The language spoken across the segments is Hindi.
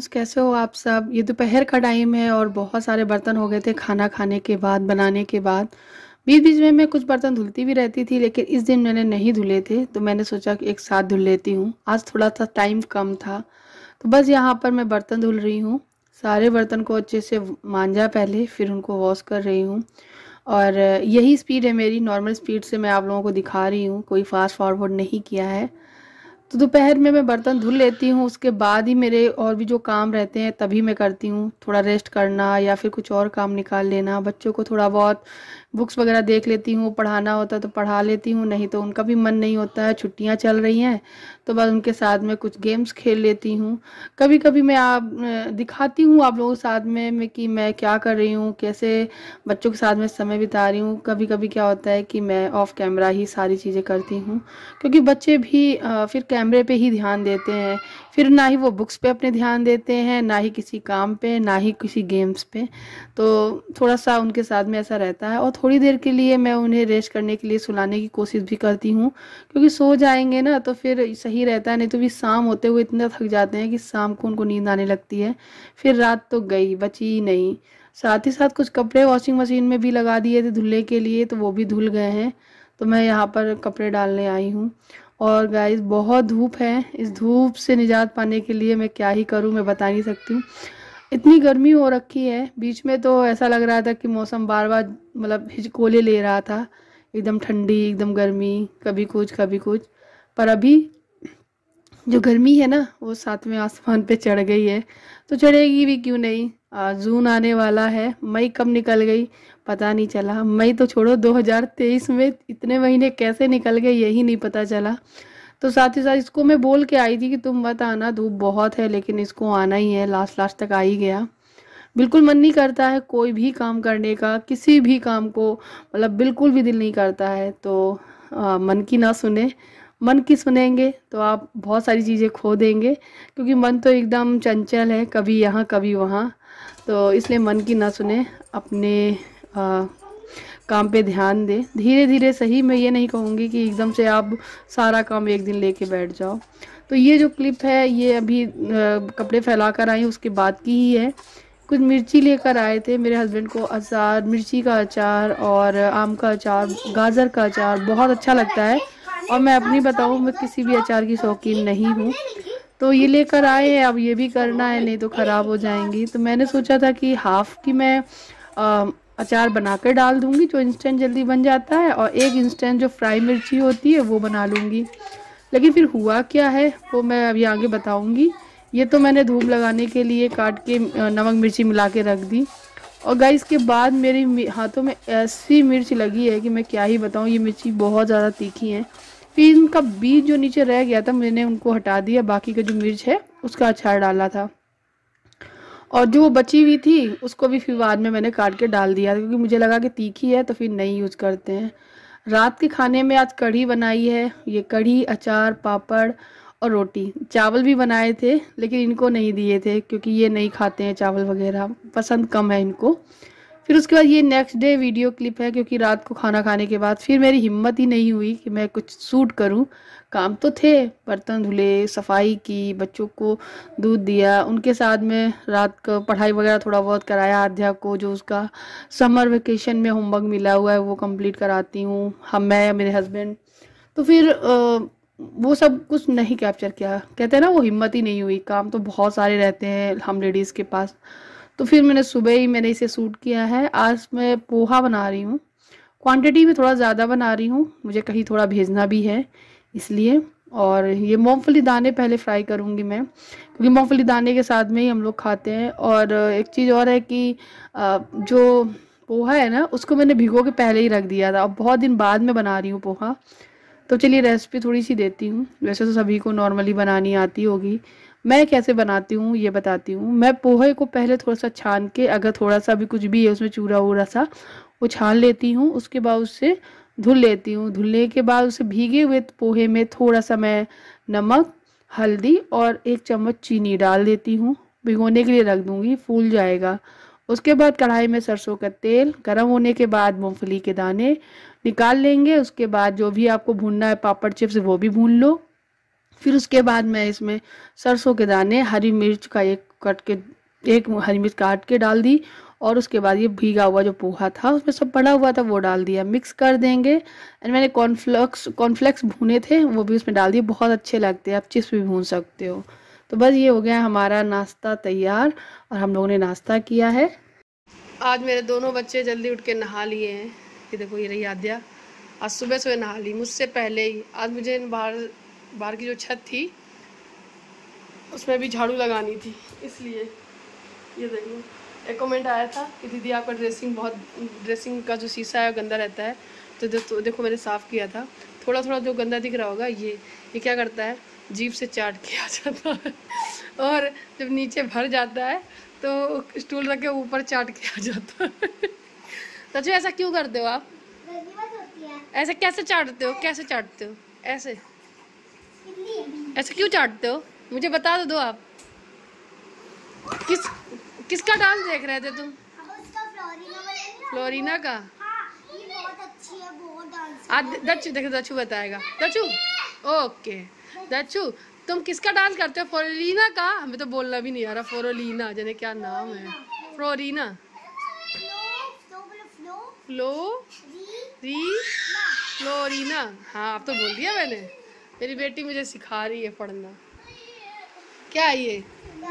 फ्रेंड्स कैसे हो आप सब ये दोपहर का टाइम है और बहुत सारे बर्तन हो गए थे खाना खाने के बाद बनाने के बाद बीच बीच में मैं कुछ बर्तन धुलती भी रहती थी लेकिन इस दिन मैंने नहीं धुले थे तो मैंने सोचा कि एक साथ धुल लेती हूँ आज थोड़ा सा टाइम कम था तो बस यहाँ पर मैं बर्तन धुल रही हूँ सारे बर्तन को अच्छे से मांझा पहले फिर उनको वॉश कर रही हूँ और यही स्पीड है मेरी नॉर्मल स्पीड से मैं आप लोगों को दिखा रही हूँ कोई फास्ट फॉरवर्ड नहीं किया है तो दोपहर में मैं बर्तन धुल लेती हूँ उसके बाद ही मेरे और भी जो काम रहते हैं तभी मैं करती हूँ थोड़ा रेस्ट करना या फिर कुछ और काम निकाल लेना बच्चों को थोड़ा बहुत बुक्स वगैरह देख लेती हूँ पढ़ाना होता है तो पढ़ा लेती हूँ नहीं तो उनका भी मन नहीं होता है छुट्टियाँ चल रही हैं तो बस उनके साथ में कुछ गेम्स खेल लेती हूँ कभी कभी मैं आप दिखाती हूँ आप लोगों के साथ में, कि मैं क्या कर रही हूँ कैसे बच्चों के साथ में समय बिता रही हूँ कभी कभी क्या होता है कि मैं ऑफ कैमरा ही सारी चीज़ें करती हूँ क्योंकि बच्चे भी फिर कैमरे पर ही ध्यान देते हैं फिर ना ही वो बुक्स पे अपने ध्यान देते हैं ना ही किसी काम पे ना ही किसी गेम्स पे तो थोड़ा सा उनके साथ में ऐसा रहता है और थोड़ी देर के लिए मैं उन्हें रेस्ट करने के लिए सुलाने की कोशिश भी करती हूँ क्योंकि सो जाएंगे ना तो फिर सही रहता है नहीं तो भी शाम होते हुए इतना थक जाते हैं कि शाम को उनको नींद आने लगती है फिर रात तो गई बची ही नहीं साथ ही साथ कुछ कपड़े वॉशिंग मशीन में भी लगा दिए थे धुलने के लिए तो वो भी धुल गए हैं तो मैं यहाँ पर कपड़े डालने आई हूँ और गाइस बहुत धूप है इस धूप से निजात पाने के लिए मैं क्या ही करूँ मैं बता नहीं सकती हूँ इतनी गर्मी हो रखी है बीच में तो ऐसा लग रहा था कि मौसम बार बार मतलब हिचकोले ले रहा था एकदम ठंडी एकदम गर्मी कभी कुछ कभी कुछ पर अभी जो गर्मी है ना वो सातवें आसमान पे चढ़ गई है तो चढ़ेगी भी क्यों नहीं जून आने वाला है मई कब निकल गई पता नहीं चला मई तो छोड़ो 2023 में इतने महीने कैसे निकल गए यही नहीं पता चला तो साथ ही साथ इसको मैं बोल के आई थी कि तुम मत आना धूप बहुत है लेकिन इसको आना ही है लास्ट लास्ट तक आ ही गया बिल्कुल मन नहीं करता है कोई भी काम करने का किसी भी काम को मतलब बिल्कुल भी दिल नहीं करता है तो आ, मन की ना सुने मन की सुनेंगे तो आप बहुत सारी चीज़ें खो देंगे क्योंकि मन तो एकदम चंचल है कभी यहाँ कभी वहाँ तो इसलिए मन की ना सुने अपने आ, काम पे ध्यान दें धीरे धीरे सही मैं ये नहीं कहूँगी कि एकदम से आप सारा काम एक दिन लेके बैठ जाओ तो ये जो क्लिप है ये अभी कपड़े फैला कर आई उसके बाद की ही है कुछ मिर्ची लेकर आए थे मेरे हस्बैंड को अचार मिर्ची का अचार और आम का अचार गाजर का अचार बहुत अच्छा लगता है और मैं अपनी बताऊँ मैं किसी भी अचार की शौकीन नहीं हूँ तो ये लेकर आए हैं अब ये भी करना है नहीं तो ख़राब हो जाएंगी तो मैंने सोचा था कि हाफ़ की मैं आ, अचार बना कर डाल दूँगी जो इंस्टेंट जल्दी बन जाता है और एक इंस्टेंट जो फ्राई मिर्ची होती है वो बना लूँगी लेकिन फिर हुआ क्या है वो मैं अभी आगे बताऊँगी ये तो मैंने धूप लगाने के लिए काट के नमक मिर्ची मिला के रख दी और गाय इसके बाद मेरी हाथों में ऐसी मिर्च लगी है कि मैं क्या ही बताऊँ ये मिर्ची बहुत ज़्यादा तीखी है फिर इनका बीज जो नीचे रह गया था मैंने उनको हटा दिया बाकी का जो मिर्च है उसका अचार डाला था और जो बची हुई थी उसको भी फिर बाद में मैंने काट के डाल दिया क्योंकि मुझे लगा कि तीखी है तो फिर नहीं यूज़ करते हैं रात के खाने में आज कढ़ी बनाई है ये कढ़ी अचार पापड़ और रोटी चावल भी बनाए थे लेकिन इनको नहीं दिए थे क्योंकि ये नहीं खाते हैं चावल वगैरह पसंद कम है इनको फिर उसके बाद ये नेक्स्ट डे वीडियो क्लिप है क्योंकि रात को खाना खाने के बाद फिर मेरी हिम्मत ही नहीं हुई कि मैं कुछ सूट करूं काम तो थे बर्तन धुले सफाई की बच्चों को दूध दिया उनके साथ में रात को पढ़ाई वगैरह थोड़ा बहुत कराया आध्या को जो उसका समर वेकेशन में होमवर्क मिला हुआ है वो कंप्लीट कराती हूँ हम मैं मेरे हस्बैंड तो फिर आ, वो सब कुछ नहीं कैप्चर किया कहते हैं ना वो हिम्मत ही नहीं हुई काम तो बहुत सारे रहते हैं हम लेडीज़ के पास तो फिर मैंने सुबह ही मैंने इसे सूट किया है आज मैं पोहा बना रही हूँ क्वांटिटी में थोड़ा ज़्यादा बना रही हूँ मुझे कहीं थोड़ा भेजना भी है इसलिए और ये मूंगफली दाने पहले फ्राई करूँगी मैं क्योंकि मूंगफली दाने के साथ में ही हम लोग खाते हैं और एक चीज़ और है कि जो पोहा है ना उसको मैंने भिगो के पहले ही रख दिया था अब बहुत दिन बाद में बना रही हूँ पोहा तो चलिए रेसिपी थोड़ी सी देती हूँ वैसे तो सभी को नॉर्मली बनानी आती होगी मैं कैसे बनाती हूँ ये बताती हूँ मैं पोहे को पहले थोड़ा सा छान के अगर थोड़ा सा भी कुछ भी है उसमें चूरा वूरा सा वो छान लेती हूँ उसके बाद उससे धुल लेती हूँ धुलने के बाद उसे भीगे हुए पोहे में थोड़ा सा मैं नमक हल्दी और एक चम्मच चीनी डाल देती हूँ भिगोने के लिए रख दूँगी फूल जाएगा उसके बाद कढ़ाई में सरसों का तेल गर्म होने के बाद मूंगफली के दाने निकाल लेंगे उसके बाद जो भी आपको भूनना है पापड़ चिप्स वो भी भून लो फिर उसके बाद मैं इसमें सरसों के दाने हरी मिर्च का एक कट के एक हरी मिर्च काट के डाल दी और उसके बाद ये भीगा हुआ जो पोहा था उसमें सब पड़ा हुआ था वो डाल दिया मिक्स कर देंगे एंड मैंने कॉर्नफ्लक्स कॉर्नफ्लेक्स भुने थे वो भी उसमें डाल दिए बहुत अच्छे लगते हैं आप चिप्स भी भून सकते हो तो बस ये हो गया हमारा नाश्ता तैयार और हम लोगों ने नाश्ता किया है आज मेरे दोनों बच्चे जल्दी उठ के नहा लिए हैं कि देखो ये रही आद्या आज सुबह सुबह नहा ली मुझसे पहले ही आज मुझे बाहर बाहर की जो छत थी उसमें भी झाड़ू लगानी थी इसलिए ये देखो एक कमेंट आया था कि दीदी आपका ड्रेसिंग बहुत ड्रेसिंग का जो शीशा है गंदा रहता है तो, तो देखो मैंने साफ़ किया था थोड़ा थोड़ा जो गंदा दिख रहा होगा ये ये क्या करता है जीप से चाट के आ जाता है और जब नीचे भर जाता है तो स्टूल रख के ऊपर चाट के आ जाता है सचो ऐसा क्यों करते हो आप ऐसे कैसे चाटते हो कैसे चाटते हो ऐसे ऐसे क्यों चाटते हो मुझे बता दो, तो दो आप किस किसका डांस देख रहे थे तुम फ्लोरिना का हाँ, दच्चू देखो दच्चू बताएगा दचू हाँ। ओके दचू तुम किसका डांस करते हो फ्लोरिना का हमें तो बोलना भी नहीं आ रहा फ्लोरिना जाने क्या नाम है फ्लोरिना फ्लो री फ्लोरिना हाँ आप तो बोल दिया मैंने मेरी बेटी मुझे सिखा रही है पढ़ना क्या ये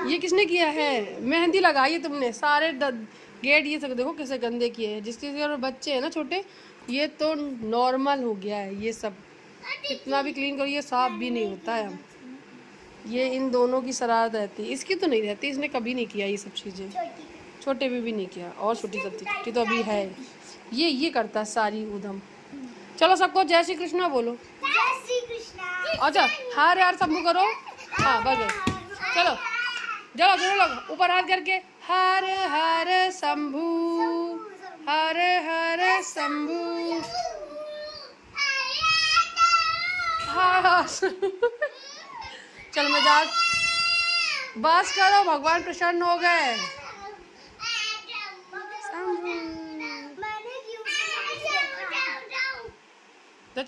ये किसने किया है मेहंदी लगाई है तुमने सारे गेट ये सब देखो कैसे गंदे किए हैं जिसके और बच्चे हैं ना छोटे ये तो नॉर्मल हो गया है ये सब इतना भी क्लीन करो ये साफ भी नहीं होता है ये इन दोनों की शरारत रहती है इसकी तो नहीं रहती इसने कभी नहीं किया ये सब चीज़ें छोटे में भी नहीं किया और छोटी सब छोटी तो अभी है ये ये करता है सारी उधम चलो सबको जय श्री कृष्णा बोलो अच्छा हार यार सब करो हाँ बस चलो जाओ दोनों लोग ऊपर हाथ करके हर हर शंभू हर हर शंभू हाँ, हाँ, चल मजाक बस करो भगवान प्रसन्न हो गए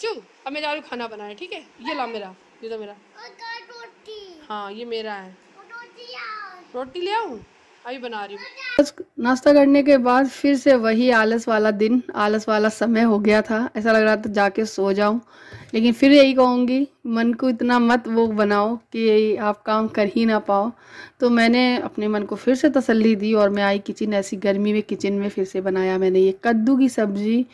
चू अब मैं जा रही हूँ खाना बनाना ठीक है ये ला मेरा ये तो मेरा हाँ ये मेरा है रोटी ले आऊँ अभी बना रही हूँ नाश्ता करने के बाद फिर से वही आलस वाला दिन आलस वाला समय हो गया था ऐसा लग रहा था जाके सो जाऊँ लेकिन फिर यही कहूँगी मन को इतना मत वो बनाओ कि आप काम कर ही ना पाओ तो मैंने अपने मन को फिर से तसल्ली दी और मैं आई किचन ऐसी गर्मी में किचन में फिर से बनाया मैंने ये कद्दू की सब्ज़ी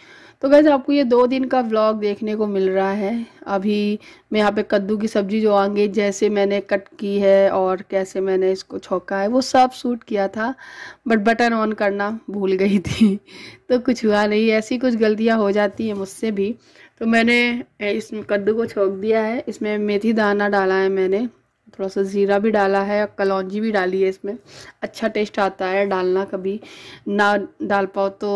तो गैस आपको ये दो दिन का व्लॉग देखने को मिल रहा है अभी मैं यहाँ पे कद्दू की सब्ज़ी जो आगे जैसे मैंने कट की है और कैसे मैंने इसको छोंका है वो सब सूट किया था बट बटन ऑन करना भूल गई थी तो कुछ हुआ नहीं ऐसी कुछ गलतियाँ हो जाती हैं मुझसे भी तो मैंने इस कद्दू को छोंक दिया है इसमें मेथी दाना डाला है मैंने थोड़ा सा ज़ीरा भी डाला है कलौजी भी डाली है इसमें अच्छा टेस्ट आता है डालना कभी ना डाल पाओ तो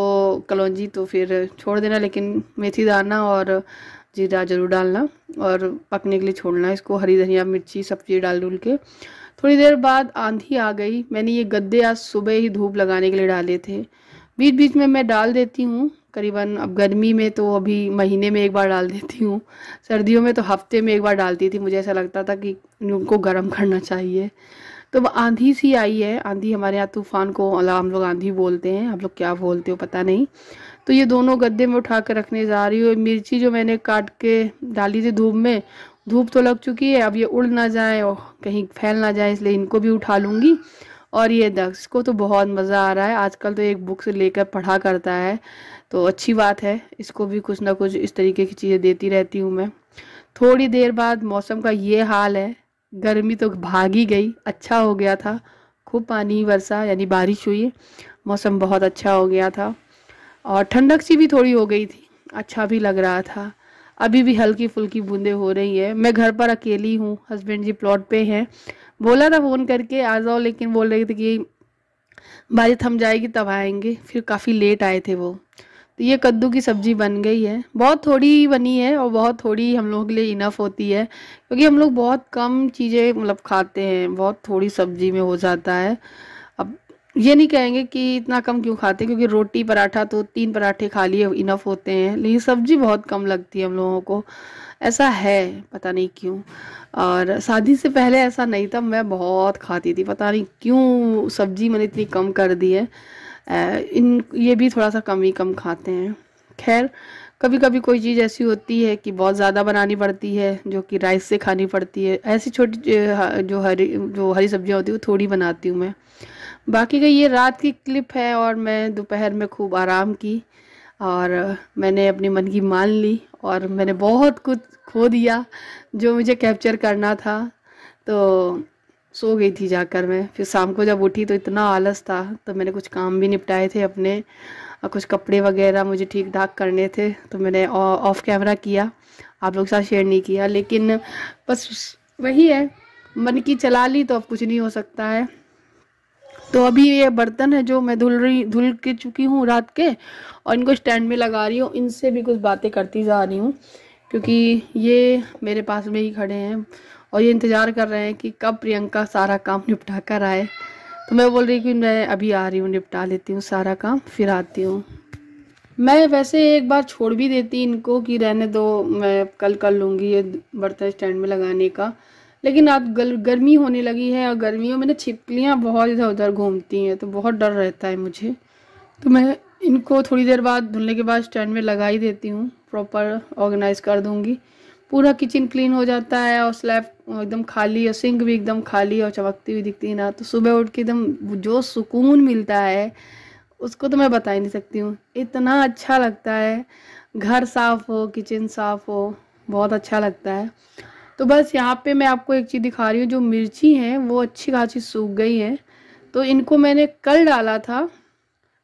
कलौजी तो फिर छोड़ देना लेकिन मेथी दाना और जीरा ज़रूर डालना और पकने के लिए छोड़ना इसको हरी धनिया मिर्ची सब चीज़ डाल डूल के थोड़ी देर बाद आंधी आ गई मैंने ये गद्दे आज सुबह ही धूप लगाने के लिए डाले थे बीच बीच में मैं डाल देती हूँ करीबन अब गर्मी में तो अभी महीने में एक बार डाल देती हूँ सर्दियों में तो हफ्ते में एक बार डालती थी मुझे ऐसा लगता था कि उनको गर्म करना चाहिए तो आंधी सी आई है आंधी हमारे यहाँ तूफान को अला हम लोग आंधी बोलते हैं आप लोग क्या बोलते हो पता नहीं तो ये दोनों गद्दे में उठा कर रखने जा रही हूँ मिर्ची जो मैंने काट के डाली थी धूप में धूप तो लग चुकी है अब ये उड़ ना जाए और कहीं फैल ना जाए इसलिए इनको भी उठा लूँगी और ये दक्ष को तो बहुत मज़ा आ रहा है आजकल तो एक बुक से लेकर पढ़ा करता है तो अच्छी बात है इसको भी कुछ ना कुछ इस तरीके की चीज़ें देती रहती हूँ मैं थोड़ी देर बाद मौसम का ये हाल है गर्मी तो भागी गई अच्छा हो गया था खूब पानी वर्षा यानी बारिश हुई मौसम बहुत अच्छा हो गया था और ठंडक सी भी थोड़ी हो गई थी अच्छा भी लग रहा था अभी भी हल्की फुल्की बूंदें हो रही है मैं घर पर अकेली हूँ हस्बैंड जी प्लॉट पे हैं बोला था फ़ोन करके आ जाओ लेकिन बोल रहे थे कि बारिश थम जाएगी तब आएंगे फिर काफ़ी लेट आए थे वो तो ये कद्दू की सब्ज़ी बन गई है बहुत थोड़ी बनी है और बहुत थोड़ी हम लोगों के लिए इनफ होती है क्योंकि हम लोग बहुत कम चीज़ें मतलब खाते हैं बहुत थोड़ी सब्ज़ी में हो जाता है अब ये नहीं कहेंगे कि इतना कम क्यों खाते क्योंकि रोटी पराठा तो तीन पराठे खा लिए इनफ होते हैं लेकिन सब्जी बहुत कम लगती है हम लोगों को ऐसा है पता नहीं क्यों और शादी से पहले ऐसा नहीं था मैं बहुत खाती थी पता नहीं क्यों सब्जी मैंने इतनी कम कर दी है इन ये भी थोड़ा सा कम ही कम खाते हैं खैर कभी कभी कोई चीज़ ऐसी होती है कि बहुत ज़्यादा बनानी पड़ती है जो कि राइस से खानी पड़ती है ऐसी छोटी जो हरी जो हरी सब्ज़ियाँ होती है वो थोड़ी बनाती हूँ मैं बाकी का ये रात की क्लिप है और मैं दोपहर में खूब आराम की और मैंने अपनी मन की मान ली और मैंने बहुत कुछ खो दिया जो मुझे कैप्चर करना था तो सो गई थी जाकर मैं फिर शाम को जब उठी तो इतना आलस था तो मैंने कुछ काम भी निपटाए थे अपने और कुछ कपड़े वगैरह मुझे ठीक ठाक करने थे तो मैंने ऑफ कैमरा किया आप लोग के साथ शेयर नहीं किया लेकिन बस वही है मन की चला ली तो अब कुछ नहीं हो सकता है तो अभी ये बर्तन है जो मैं धुल रही धुल के चुकी हूँ रात के और इनको स्टैंड में लगा रही हूँ इनसे भी कुछ बातें करती जा रही हूँ क्योंकि ये मेरे पास में ही खड़े हैं और ये इंतज़ार कर रहे हैं कि कब प्रियंका सारा काम निपटा कर आए तो मैं बोल रही कि मैं अभी आ रही हूँ निपटा लेती हूँ सारा काम फिर आती हूँ मैं वैसे एक बार छोड़ भी देती इनको कि रहने दो मैं कल कर लूँगी ये बर्तन स्टैंड में लगाने का लेकिन अब गल गर्मी होने लगी है और गर्मियों में ना छिपकलियाँ बहुत इधर उधर घूमती हैं तो बहुत डर रहता है मुझे तो मैं इनको थोड़ी देर बाद धुलने के बाद स्टैंड में लगा ही देती हूँ प्रॉपर ऑर्गेनाइज़ कर दूँगी पूरा किचन क्लीन हो जाता है और स्लैब एकदम खाली और सिंक भी एकदम खाली और चमकती हुई दिखती है ना तो सुबह उठ के एकदम जो सुकून मिलता है उसको तो मैं बता ही नहीं सकती हूँ इतना अच्छा लगता है घर साफ हो किचन साफ हो बहुत अच्छा लगता है तो बस यहाँ पे मैं आपको एक चीज़ दिखा रही हूँ जो मिर्ची हैं वो अच्छी खासी सूख गई हैं तो इनको मैंने कल डाला था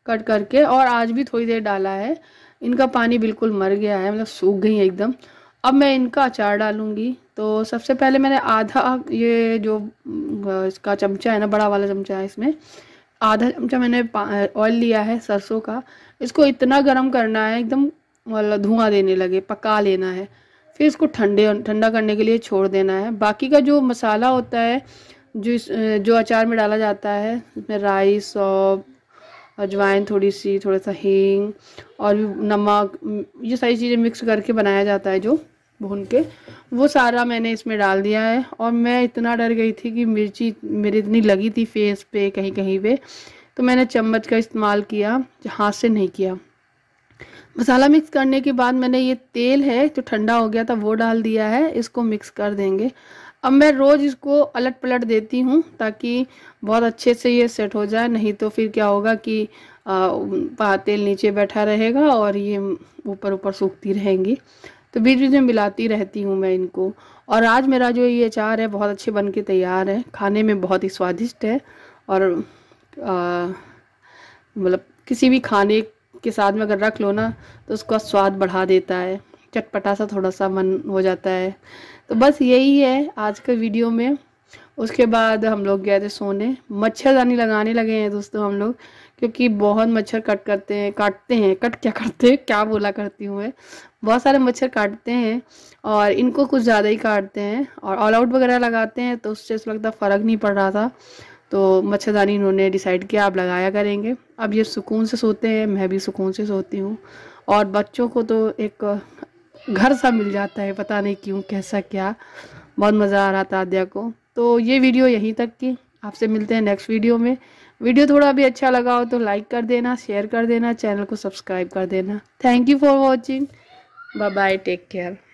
कट करके और आज भी थोड़ी देर डाला है इनका पानी बिल्कुल मर गया है मतलब सूख गई है एकदम अब मैं इनका अचार डालूँगी तो सबसे पहले मैंने आधा ये जो इसका चमचा है ना बड़ा वाला चमचा है इसमें आधा चमचा मैंने ऑयल लिया है सरसों का इसको इतना गर्म करना है एकदम मतलब धुआं देने लगे पका लेना है फिर इसको ठंडे ठंडा करने के लिए छोड़ देना है बाकी का जो मसाला होता है जो इस जो अचार में डाला जाता है इसमें राइस और अजवाइन थोड़ी सी थोड़ा सा हींग और नमक ये सारी चीज़ें मिक्स करके बनाया जाता है जो भून के वो सारा मैंने इसमें डाल दिया है और मैं इतना डर गई थी कि मिर्ची मेरी इतनी लगी थी फेस पे कहीं कहीं पे तो मैंने चम्मच का इस्तेमाल किया हाथ से नहीं किया मसाला मिक्स करने के बाद मैंने ये तेल है जो ठंडा हो गया था वो डाल दिया है इसको मिक्स कर देंगे अब मैं रोज़ इसको अलट पलट देती हूँ ताकि बहुत अच्छे से ये सेट हो जाए नहीं तो फिर क्या होगा कि पा तेल नीचे बैठा रहेगा और ये ऊपर ऊपर सूखती रहेंगी तो बीच बीच में मिलाती रहती हूँ मैं इनको और आज मेरा जो ये अचार है बहुत अच्छे बन के तैयार है खाने में बहुत ही स्वादिष्ट है और मतलब किसी भी खाने के साथ में अगर रख लो ना तो उसका स्वाद बढ़ा देता है चटपटा सा थोड़ा सा मन हो जाता है तो बस यही है आज के वीडियो में उसके बाद हम लोग गए थे सोने मच्छरदानी लगाने लगे हैं दोस्तों हम लोग क्योंकि बहुत मच्छर कट करते हैं काटते हैं कट क्या करते हैं क्या बोला करती हूँ मैं बहुत सारे मच्छर काटते हैं और इनको कुछ ज़्यादा ही काटते हैं और ऑल आउट वगैरह लगाते हैं तो उससे उसको लगता फ़र्क नहीं पड़ रहा था तो मच्छरदानी इन्होंने डिसाइड किया आप लगाया करेंगे अब ये सुकून से सोते हैं मैं भी सुकून से सोती हूँ और बच्चों को तो एक घर सा मिल जाता है पता नहीं क्यों कैसा क्या बहुत मज़ा आ रहा था आद्या को तो ये वीडियो यहीं तक की आपसे मिलते हैं नेक्स्ट वीडियो में वीडियो थोड़ा भी अच्छा लगा हो तो लाइक कर देना शेयर कर देना चैनल को सब्सक्राइब कर देना thank you for watching bye bye take care